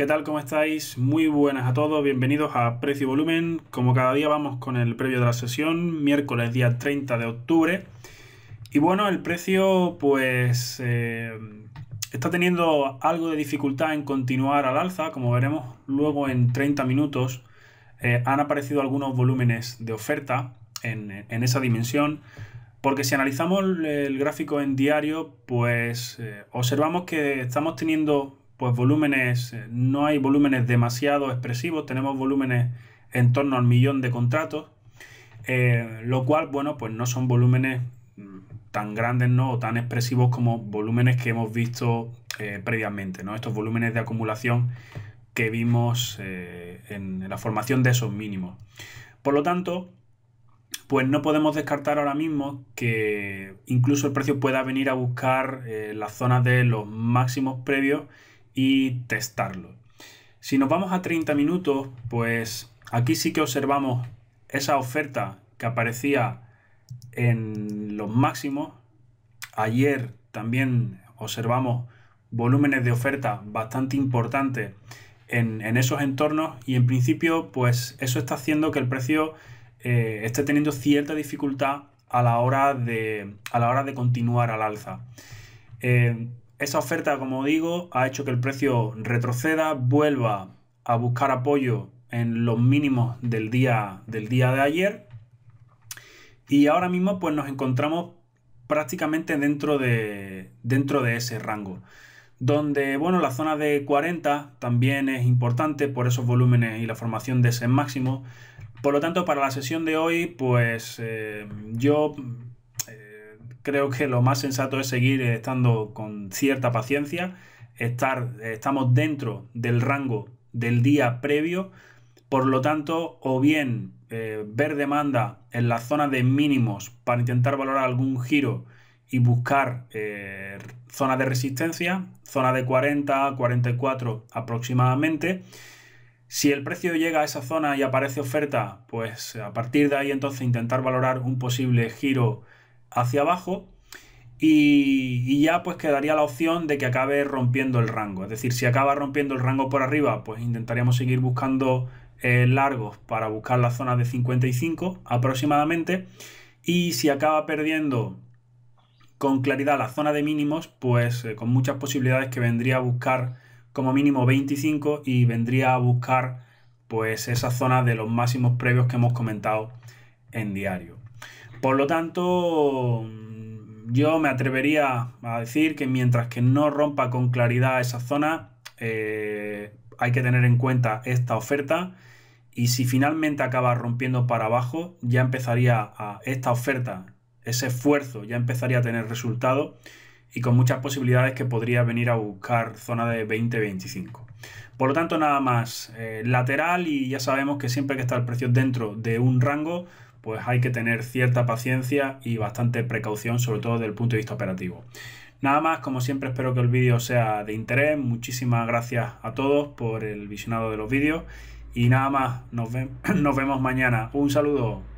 ¿Qué tal? ¿Cómo estáis? Muy buenas a todos, bienvenidos a Precio y Volumen. Como cada día vamos con el previo de la sesión, miércoles día 30 de octubre. Y bueno, el precio pues eh, está teniendo algo de dificultad en continuar al alza, como veremos luego en 30 minutos. Eh, han aparecido algunos volúmenes de oferta en, esa dimensión, porque si analizamos el gráfico en diario, pues eh, observamos que estamos teniendo pues volúmenes, eh, no hay volúmenes demasiado expresivos, tenemos volúmenes en torno al millón de contratos, eh, lo cual, bueno, pues no son volúmenes mm, tan grandes ¿no? o tan expresivos como volúmenes que hemos visto eh, previamente, estos volúmenes de acumulación que vimos en la formación de esos mínimos. Por lo tanto, pues no podemos descartar ahora mismo que incluso el precio pueda venir a buscar las zonas de los máximos previos y testarlo. Si nos vamos a 30 minutos, pues aquí sí que observamos esa oferta que aparecía en los máximos. Ayer también observamos volúmenes de oferta bastante importantes en, esos entornos y en principio pues eso está haciendo que el precio eh, esté teniendo cierta dificultad a la hora de, a la hora de continuar al alza. Eh, esa oferta, como digo, ha hecho que el precio retroceda, vuelva a buscar apoyo en los mínimos del día, del día de ayer. Y ahora mismo pues, nos encontramos prácticamente dentro de, dentro de ese rango. Donde, bueno, la zona de 40 también es importante por esos volúmenes y la formación de ese máximo. Por lo tanto, para la sesión de hoy, pues eh, yo creo que lo más sensato es seguir estando con cierta paciencia, estar, estamos dentro del rango del día previo, por lo tanto, o bien eh, ver demanda en la zona de mínimos para intentar valorar algún giro y buscar eh, zona de resistencia, zona de 40, 44 aproximadamente. Si el precio llega a esa zona y aparece oferta, pues a partir de ahí entonces intentar valorar un posible giro hacia abajo y, ya pues quedaría la opción de que acabe rompiendo el rango. Es decir, si acaba rompiendo el rango por arriba, pues intentaríamos seguir buscando eh, largos para buscar la zona de 55 aproximadamente. Y si acaba perdiendo con claridad la zona de mínimos, pues eh, con muchas posibilidades que vendría a buscar como mínimo 25 y vendría a buscar pues esa zona de los máximos previos que hemos comentado en diario. Por lo tanto, yo me atrevería a decir que mientras que no rompa con claridad esa zona, eh, hay que tener en cuenta esta oferta. Y si finalmente acaba rompiendo para abajo, ya empezaría a esta oferta, ese esfuerzo, ya empezaría a tener resultado y con muchas posibilidades que podría venir a buscar zona de 20-25. Por lo tanto, nada más eh, lateral y ya sabemos que siempre que está el precio dentro de un rango, pues hay que tener cierta paciencia y bastante precaución, sobre todo desde el punto de vista operativo. Nada más, como siempre espero que el vídeo sea de interés. Muchísimas gracias a todos por el visionado de los vídeos. Y nada más, nos, nos vemos mañana. Un saludo.